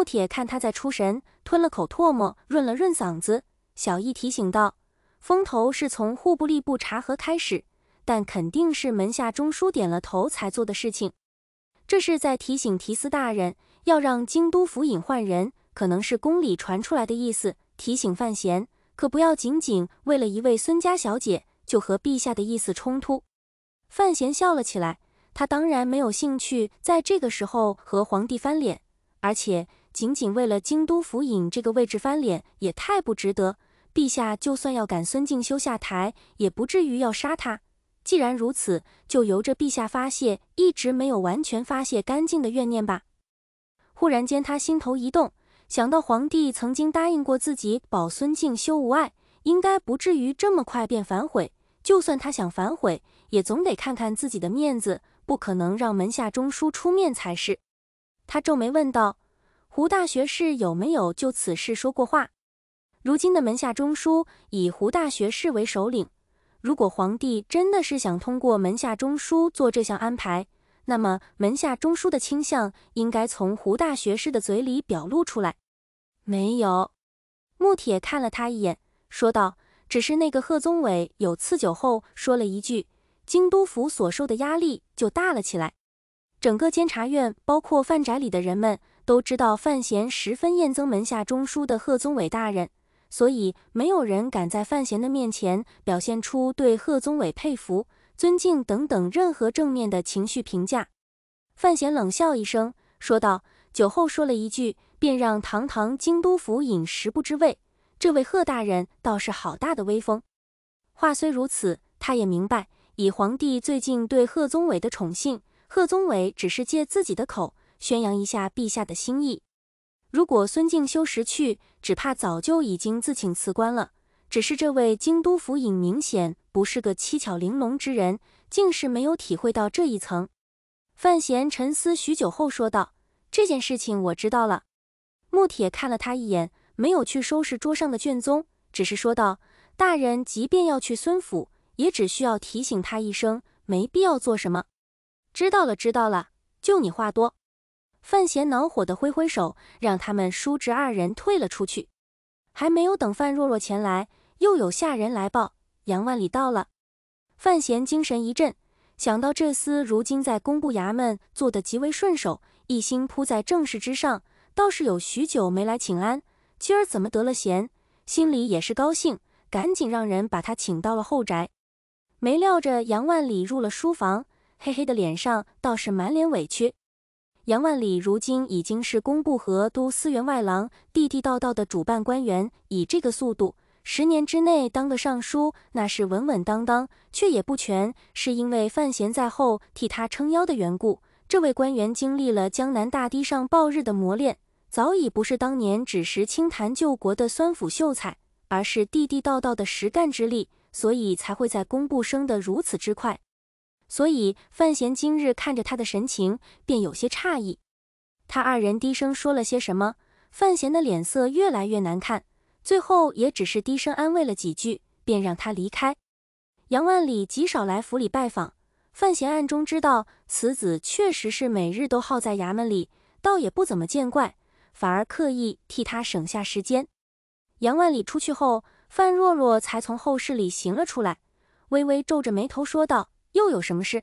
穆铁看他在出神，吞了口唾沫，润了润嗓子。小易提醒道：“风头是从户部吏部查核开始，但肯定是门下中枢点了头才做的事情。这是在提醒提司大人，要让京都府尹换人，可能是宫里传出来的意思。提醒范闲，可不要仅仅为了一位孙家小姐就和陛下的意思冲突。”范闲笑了起来，他当然没有兴趣在这个时候和皇帝翻脸，而且。仅仅为了京都府尹这个位置翻脸也太不值得。陛下就算要赶孙敬修下台，也不至于要杀他。既然如此，就由着陛下发泄一直没有完全发泄干净的怨念吧。忽然间，他心头一动，想到皇帝曾经答应过自己保孙敬修无碍，应该不至于这么快便反悔。就算他想反悔，也总得看看自己的面子，不可能让门下中书出面才是。他皱眉问道。胡大学士有没有就此事说过话？如今的门下中书以胡大学士为首领。如果皇帝真的是想通过门下中书做这项安排，那么门下中书的倾向应该从胡大学士的嘴里表露出来。没有。穆铁看了他一眼，说道：“只是那个贺宗伟有赐酒后，说了一句，京都府所受的压力就大了起来。整个监察院，包括范宅里的人们。”都知道范闲十分厌憎门下中书的贺宗伟大人，所以没有人敢在范闲的面前表现出对贺宗伟佩服、尊敬等等任何正面的情绪评价。范闲冷笑一声，说道：“酒后说了一句，便让堂堂京都府尹食不知味，这位贺大人倒是好大的威风。”话虽如此，他也明白，以皇帝最近对贺宗伟的宠幸，贺宗伟只是借自己的口。宣扬一下陛下的心意。如果孙敬修识趣，只怕早就已经自请辞官了。只是这位京都府尹明显不是个七巧玲珑之人，竟是没有体会到这一层。范闲沉思许久后说道：“这件事情我知道了。”穆铁看了他一眼，没有去收拾桌上的卷宗，只是说道：“大人即便要去孙府，也只需要提醒他一声，没必要做什么。”知道了，知道了，就你话多。范闲恼火地挥挥手，让他们叔侄二人退了出去。还没有等范若若前来，又有下人来报，杨万里到了。范闲精神一振，想到这厮如今在工部衙门做得极为顺手，一心扑在正事之上，倒是有许久没来请安。今儿怎么得了闲？心里也是高兴，赶紧让人把他请到了后宅。没料着杨万里入了书房，黑黑的脸上倒是满脸委屈。杨万里如今已经是工部河都司员外郎，地地道道的主办官员。以这个速度，十年之内当个尚书，那是稳稳当当，却也不全是因为范闲在后替他撑腰的缘故。这位官员经历了江南大堤上暴日的磨练，早已不是当年只识清谈救国的酸腐秀才，而是地地道道的实干之力，所以才会在工部升得如此之快。所以范闲今日看着他的神情，便有些诧异。他二人低声说了些什么，范闲的脸色越来越难看，最后也只是低声安慰了几句，便让他离开。杨万里极少来府里拜访，范闲暗中知道此子确实是每日都耗在衙门里，倒也不怎么见怪，反而刻意替他省下时间。杨万里出去后，范若若才从后室里行了出来，微微皱着眉头说道。又有什么事？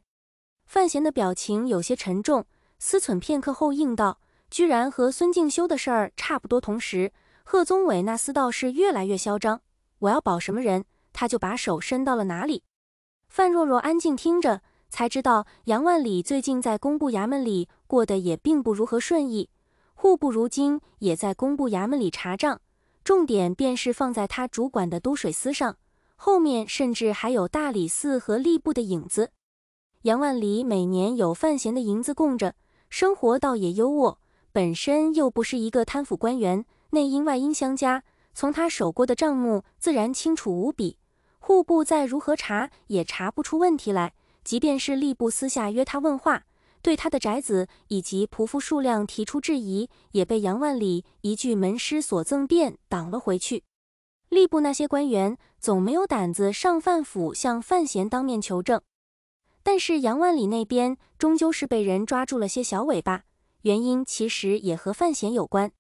范闲的表情有些沉重，思忖片刻后应道：“居然和孙敬修的事儿差不多。同时，贺宗伟那厮倒是越来越嚣张。我要保什么人，他就把手伸到了哪里。”范若若安静听着，才知道杨万里最近在工部衙门里过得也并不如何顺意。户部如今也在工部衙门里查账，重点便是放在他主管的都水司上。后面甚至还有大理寺和吏部的影子。杨万里每年有范闲的银子供着，生活倒也优渥。本身又不是一个贪腐官员，内因外因相加，从他守过的账目自然清楚无比。户部再如何查，也查不出问题来。即便是吏部私下约他问话，对他的宅子以及仆妇数量提出质疑，也被杨万里一句门师所赠便挡了回去。吏部那些官员总没有胆子上范府向范闲当面求证，但是杨万里那边终究是被人抓住了些小尾巴，原因其实也和范闲有关。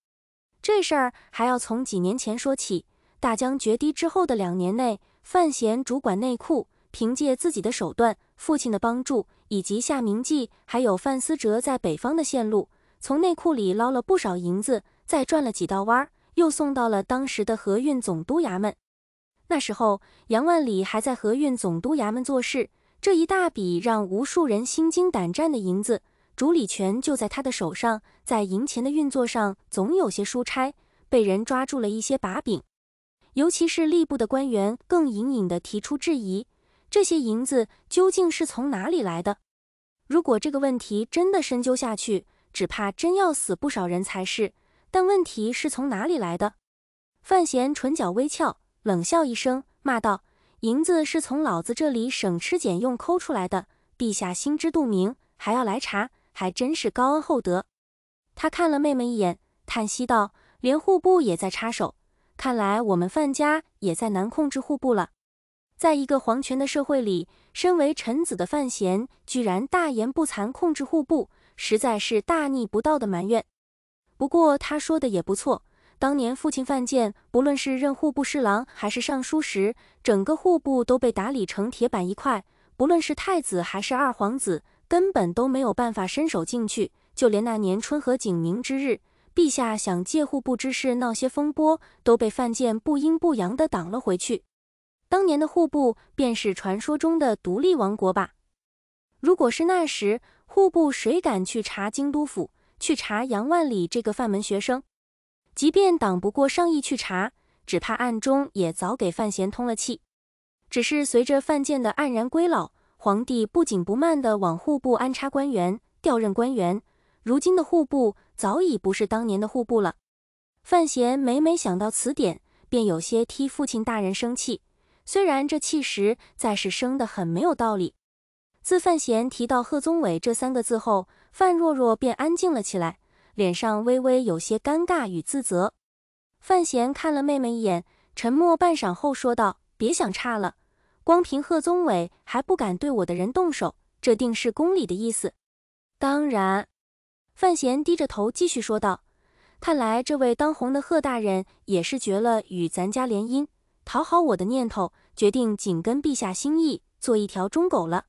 这事儿还要从几年前说起。大江决堤之后的两年内，范闲主管内库，凭借自己的手段、父亲的帮助，以及夏明济还有范思哲在北方的线路，从内库里捞了不少银子，再转了几道弯儿。又送到了当时的河运总督衙门。那时候，杨万里还在河运总督衙门做事。这一大笔让无数人心惊胆战的银子，主理权就在他的手上。在银钱的运作上，总有些疏差，被人抓住了一些把柄。尤其是吏部的官员，更隐隐地提出质疑：这些银子究竟是从哪里来的？如果这个问题真的深究下去，只怕真要死不少人才是。但问题是从哪里来的？范闲唇角微翘，冷笑一声，骂道：“银子是从老子这里省吃俭用抠出来的，陛下心知肚明，还要来查，还真是高恩厚德。”他看了妹妹一眼，叹息道：“连户部也在插手，看来我们范家也在难控制户部了。”在一个皇权的社会里，身为臣子的范闲居然大言不惭控制户部，实在是大逆不道的埋怨。不过他说的也不错。当年父亲范建，不论是任户部侍郎还是尚书时，整个户部都被打理成铁板一块。不论是太子还是二皇子，根本都没有办法伸手进去。就连那年春和景明之日，陛下想借户部之事闹些风波，都被范建不阴不阳的挡了回去。当年的户部，便是传说中的独立王国吧？如果是那时，户部谁敢去查京都府？去查杨万里这个范门学生，即便挡不过上意去查，只怕暗中也早给范闲通了气。只是随着范建的黯然归老，皇帝不紧不慢的往户部安插官员、调任官员，如今的户部早已不是当年的户部了。范闲每每想到此点，便有些替父亲大人生气。虽然这气实在是生得很没有道理。自范闲提到贺宗伟这三个字后。范若若便安静了起来，脸上微微有些尴尬与自责。范闲看了妹妹一眼，沉默半晌后说道：“别想差了，光凭贺宗伟还不敢对我的人动手，这定是宫里的意思。”当然，范闲低着头继续说道：“看来这位当红的贺大人也是绝了与咱家联姻、讨好我的念头，决定紧跟陛下心意，做一条忠狗了。”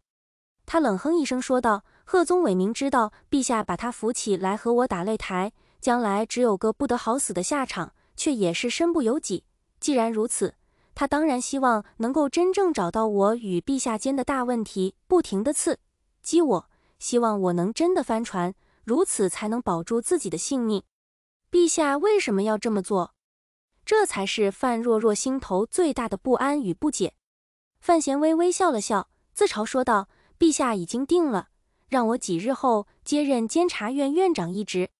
他冷哼一声说道。贺宗伟明知道陛下把他扶起来和我打擂台，将来只有个不得好死的下场，却也是身不由己。既然如此，他当然希望能够真正找到我与陛下间的大问题，不停地刺激我，希望我能真的翻船，如此才能保住自己的性命。陛下为什么要这么做？这才是范若若心头最大的不安与不解。范闲微微笑了笑，自嘲说道：“陛下已经定了。”让我几日后接任监察院院长一职，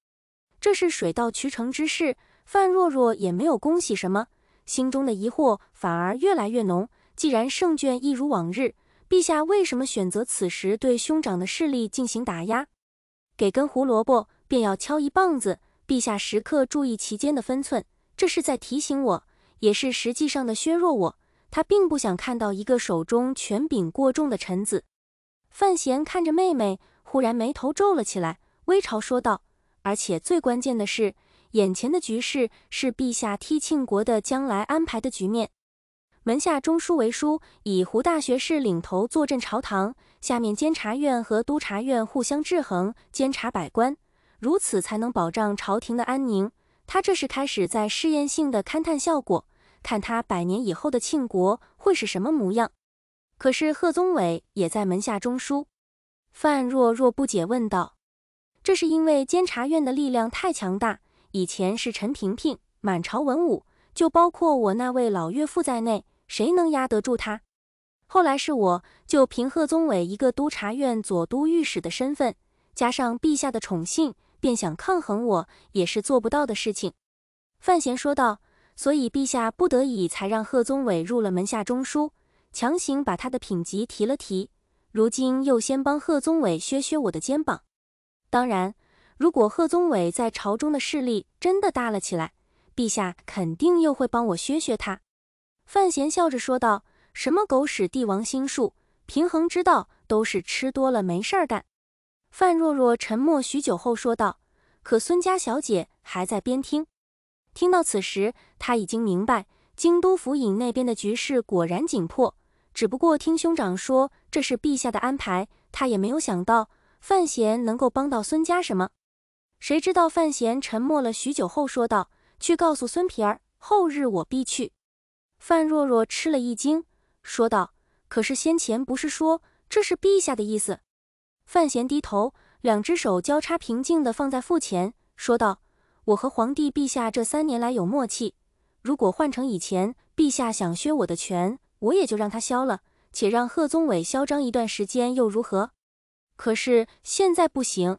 这是水到渠成之事。范若若也没有恭喜什么，心中的疑惑反而越来越浓。既然圣眷一如往日，陛下为什么选择此时对兄长的势力进行打压？给根胡萝卜便要敲一棒子，陛下时刻注意其间的分寸，这是在提醒我，也是实际上的削弱我。他并不想看到一个手中权柄过重的臣子。范闲看着妹妹，忽然眉头皱了起来，微嘲说道：“而且最关键的是，眼前的局势是陛下替庆国的将来安排的局面。门下中书为书，以胡大学士领头坐镇朝堂，下面监察院和督察院互相制衡，监察百官，如此才能保障朝廷的安宁。他这是开始在试验性的勘探效果，看他百年以后的庆国会是什么模样。”可是贺宗伟也在门下中枢。范若若不解问道：“这是因为监察院的力量太强大，以前是陈平平、满朝文武，就包括我那位老岳父在内，谁能压得住他？后来是我，就凭贺宗伟一个督察院左都御史的身份，加上陛下的宠幸，便想抗衡我，也是做不到的事情。”范闲说道：“所以陛下不得已才让贺宗伟入了门下中枢。”强行把他的品级提了提，如今又先帮贺宗伟削削我的肩膀。当然，如果贺宗伟在朝中的势力真的大了起来，陛下肯定又会帮我削削他。范闲笑着说道：“什么狗屎帝王心术、平衡之道，都是吃多了没事儿干。”范若若沉默许久后说道：“可孙家小姐还在边听，听到此时，她已经明白。”京都府尹那边的局势果然紧迫，只不过听兄长说这是陛下的安排，他也没有想到范闲能够帮到孙家什么。谁知道范闲沉默了许久后说道：“去告诉孙皮儿，后日我必去。”范若若吃了一惊，说道：“可是先前不是说这是陛下的意思？”范闲低头，两只手交叉，平静地放在腹前，说道：“我和皇帝陛下这三年来有默契。”如果换成以前，陛下想削我的权，我也就让他削了，且让贺宗伟嚣张一段时间又如何？可是现在不行。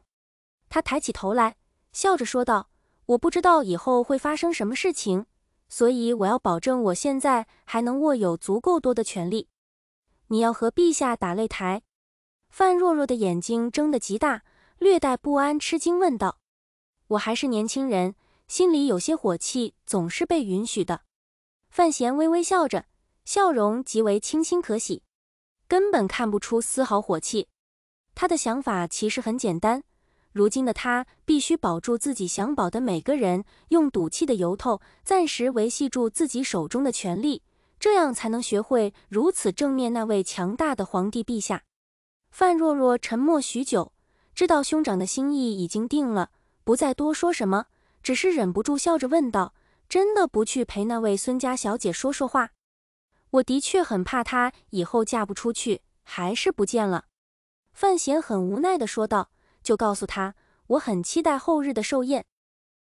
他抬起头来，笑着说道：“我不知道以后会发生什么事情，所以我要保证我现在还能握有足够多的权力。”你要和陛下打擂台？范若若的眼睛睁得极大，略带不安、吃惊，问道：“我还是年轻人。”心里有些火气，总是被允许的。范闲微微笑着，笑容极为清新可喜，根本看不出丝毫火气。他的想法其实很简单：如今的他必须保住自己想保的每个人，用赌气的由头暂时维系住自己手中的权力，这样才能学会如此正面那位强大的皇帝陛下。范若若沉默许久，知道兄长的心意已经定了，不再多说什么。只是忍不住笑着问道：“真的不去陪那位孙家小姐说说话？”我的确很怕她以后嫁不出去，还是不见了。范闲很无奈地说道：“就告诉他，我很期待后日的寿宴。”